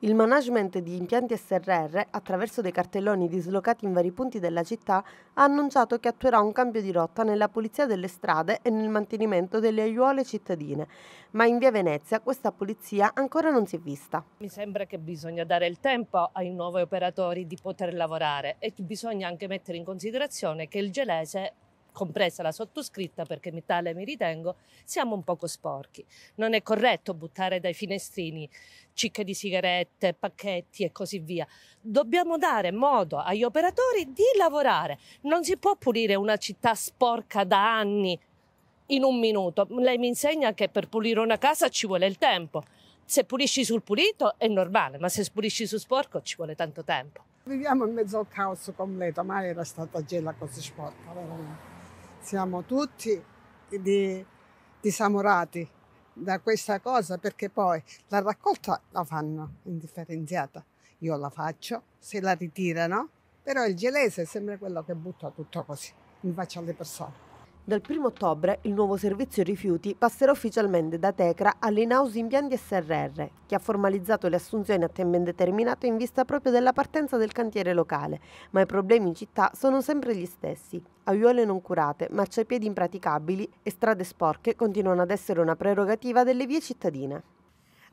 Il management di impianti SRR, attraverso dei cartelloni dislocati in vari punti della città, ha annunciato che attuerà un cambio di rotta nella pulizia delle strade e nel mantenimento delle aiuole cittadine. Ma in via Venezia questa pulizia ancora non si è vista. Mi sembra che bisogna dare il tempo ai nuovi operatori di poter lavorare e bisogna anche mettere in considerazione che il gelese compresa la sottoscritta perché mi tale mi ritengo, siamo un poco sporchi. Non è corretto buttare dai finestrini cicche di sigarette, pacchetti e così via. Dobbiamo dare modo agli operatori di lavorare. Non si può pulire una città sporca da anni in un minuto. Lei mi insegna che per pulire una casa ci vuole il tempo. Se pulisci sul pulito è normale, ma se pulisci su sporco ci vuole tanto tempo. Viviamo in mezzo al caos completo, mai era stata Gela così sporca, veramente siamo tutti di, disamorati da questa cosa perché poi la raccolta la fanno indifferenziata. Io la faccio, se la ritirano, però il gelese è sempre quello che butta tutto così in faccia alle persone. Dal 1 ottobre il nuovo servizio rifiuti passerà ufficialmente da Tecra all'Inaus Impianti SRR, che ha formalizzato le assunzioni a tempo indeterminato in vista proprio della partenza del cantiere locale, ma i problemi in città sono sempre gli stessi. Aiuole non curate, marciapiedi impraticabili e strade sporche continuano ad essere una prerogativa delle vie cittadine.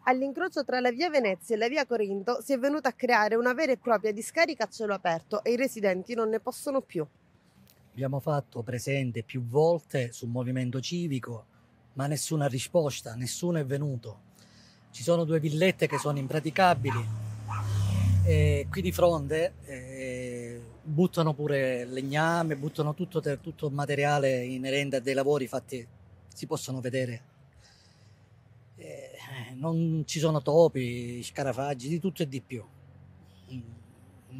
All'incrocio tra la via Venezia e la via Corinto si è venuta a creare una vera e propria discarica a cielo aperto e i residenti non ne possono più. Abbiamo fatto presente più volte sul movimento civico, ma nessuna risposta, nessuno è venuto. Ci sono due villette che sono impraticabili e qui di fronte eh, buttano pure legname, buttano tutto, tutto il materiale inerente a dei lavori fatti, si possono vedere. Eh, non ci sono topi, scarafaggi, di tutto e di più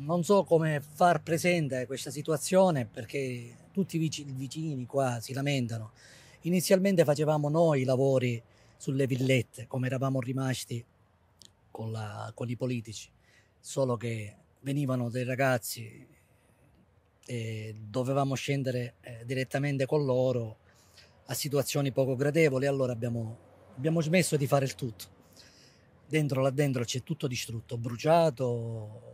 non so come far presente questa situazione perché tutti i vicini, vicini qua si lamentano. Inizialmente facevamo noi i lavori sulle villette, come eravamo rimasti con, la, con i politici, solo che venivano dei ragazzi e dovevamo scendere eh, direttamente con loro a situazioni poco gradevoli, allora abbiamo, abbiamo smesso di fare il tutto. Dentro là dentro c'è tutto distrutto, bruciato,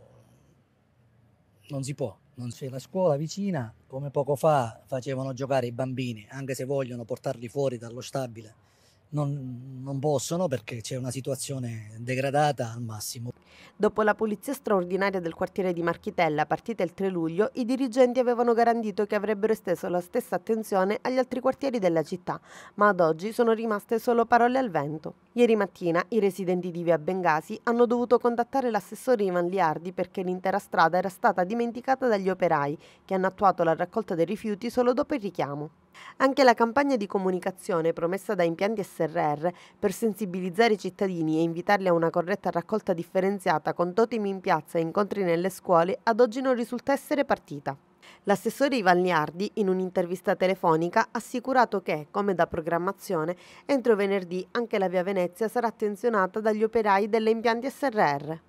non si può, non c'è la scuola vicina, come poco fa facevano giocare i bambini, anche se vogliono portarli fuori dallo stabile non, non possono perché c'è una situazione degradata al massimo. Dopo la pulizia straordinaria del quartiere di Marchitella partita il 3 luglio, i dirigenti avevano garantito che avrebbero esteso la stessa attenzione agli altri quartieri della città, ma ad oggi sono rimaste solo parole al vento. Ieri mattina i residenti di via Bengasi hanno dovuto contattare l'assessore Ivan Liardi perché l'intera strada era stata dimenticata dagli operai, che hanno attuato la raccolta dei rifiuti solo dopo il richiamo. Anche la campagna di comunicazione promessa da Impianti SRR per sensibilizzare i cittadini e invitarli a una corretta raccolta differenziata con totemi in piazza e incontri nelle scuole ad oggi non risulta essere partita. L'assessore Ivan Liardi, in un'intervista telefonica, ha assicurato che, come da programmazione, entro venerdì anche la via Venezia sarà attenzionata dagli operai delle impianti SRR.